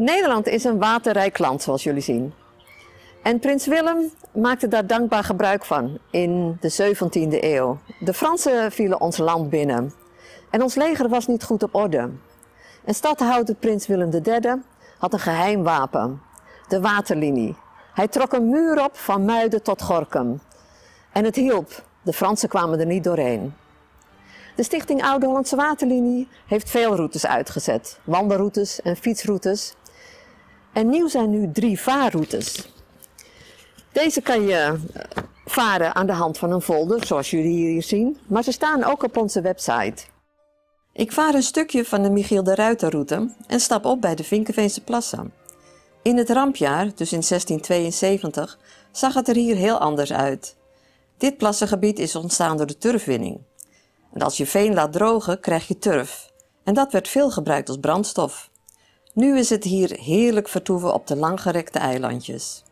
Nederland is een waterrijk land, zoals jullie zien. En prins Willem maakte daar dankbaar gebruik van in de 17e eeuw. De Fransen vielen ons land binnen en ons leger was niet goed op orde. En stadhouder prins Willem III had een geheim wapen, de waterlinie. Hij trok een muur op van Muiden tot Gorkum. En het hielp, de Fransen kwamen er niet doorheen. De Stichting Oude Hollandse Waterlinie heeft veel routes uitgezet. Wandelroutes en fietsroutes. En nieuw zijn nu drie vaarroutes. Deze kan je eh, varen aan de hand van een folder, zoals jullie hier zien, maar ze staan ook op onze website. Ik vaar een stukje van de Michiel de Ruiterroute en stap op bij de Vinkenveense Plassen. In het rampjaar, dus in 1672, zag het er hier heel anders uit. Dit plassengebied is ontstaan door de turfwinning. En als je veen laat drogen, krijg je turf. En dat werd veel gebruikt als brandstof. Nu is het hier heerlijk vertoeven op de langgerekte eilandjes.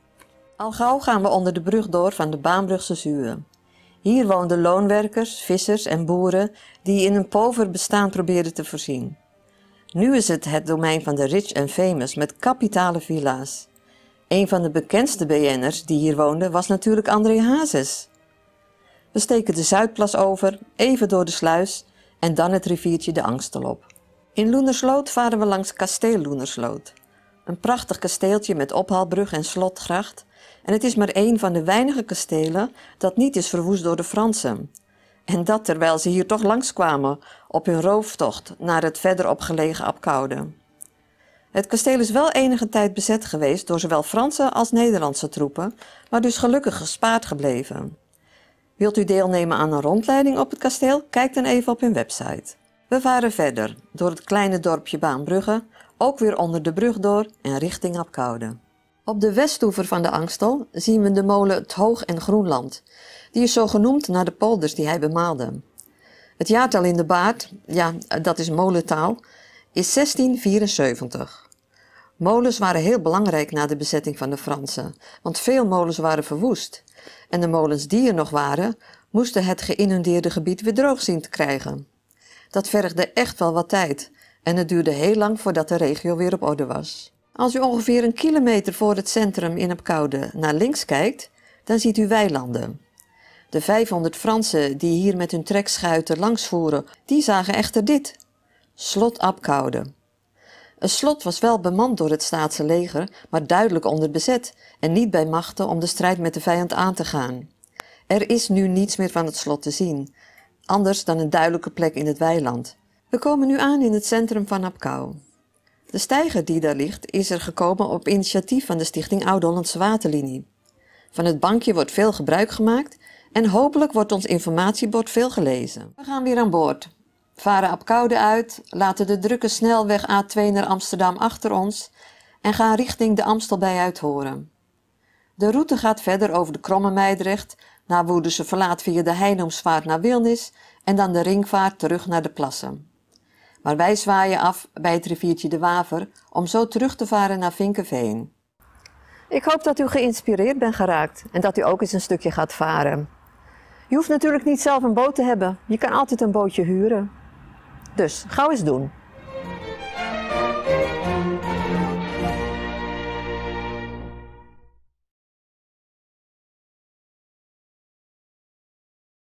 Al gauw gaan we onder de brug door van de Baanbrugse Zuwe. Hier woonden loonwerkers, vissers en boeren die in een pover bestaan probeerden te voorzien. Nu is het het domein van de rich and famous met kapitale villa's. Een van de bekendste BN'ers die hier woonde was natuurlijk André Hazes. We steken de Zuidplas over, even door de sluis en dan het riviertje de Angstel op. In Loenersloot varen we langs kasteel Loenersloot. Een prachtig kasteeltje met ophaalbrug en slotgracht. En het is maar een van de weinige kastelen dat niet is verwoest door de Fransen. En dat terwijl ze hier toch langskwamen op hun rooftocht naar het verderop gelegen Apkoude. Het kasteel is wel enige tijd bezet geweest door zowel Franse als Nederlandse troepen, maar dus gelukkig gespaard gebleven. Wilt u deelnemen aan een rondleiding op het kasteel? Kijk dan even op hun website. We varen verder door het kleine dorpje Baanbrugge, ook weer onder de brug door en richting Apkoude. Op de westoever van de Angstel zien we de molen Het Hoog en Groenland. Die is zo genoemd naar de polders die hij bemaalde. Het jaartal in de baard, ja, dat is molentaal, is 1674. Molens waren heel belangrijk na de bezetting van de Fransen, want veel molens waren verwoest. En de molens die er nog waren, moesten het geïnundeerde gebied weer droog zien te krijgen. Dat vergde echt wel wat tijd en het duurde heel lang voordat de regio weer op orde was. Als u ongeveer een kilometer voor het centrum in Apkoude naar links kijkt, dan ziet u weilanden. De 500 Fransen die hier met hun trekschuiten langsvoeren, die zagen echter dit. Slot Apkoude. Een slot was wel bemand door het staatse leger, maar duidelijk onder bezet en niet bij machten om de strijd met de vijand aan te gaan. Er is nu niets meer van het slot te zien anders dan een duidelijke plek in het weiland. We komen nu aan in het centrum van Abkou. De steiger die daar ligt is er gekomen op initiatief van de Stichting Oud-Hollandse Waterlinie. Van het bankje wordt veel gebruik gemaakt en hopelijk wordt ons informatiebord veel gelezen. We gaan weer aan boord. Varen Apkoude uit, laten de drukke snelweg A2 naar Amsterdam achter ons en gaan richting de Amstel bij Uithoren. De route gaat verder over de Kromme Meidrecht na ze verlaat via de Heinomsvaart naar Wilnis en dan de ringvaart terug naar de plassen. Maar wij zwaaien af bij het riviertje de Waver om zo terug te varen naar Vinkenveen. Ik hoop dat u geïnspireerd bent geraakt en dat u ook eens een stukje gaat varen. Je hoeft natuurlijk niet zelf een boot te hebben. Je kan altijd een bootje huren. Dus, gauw eens doen.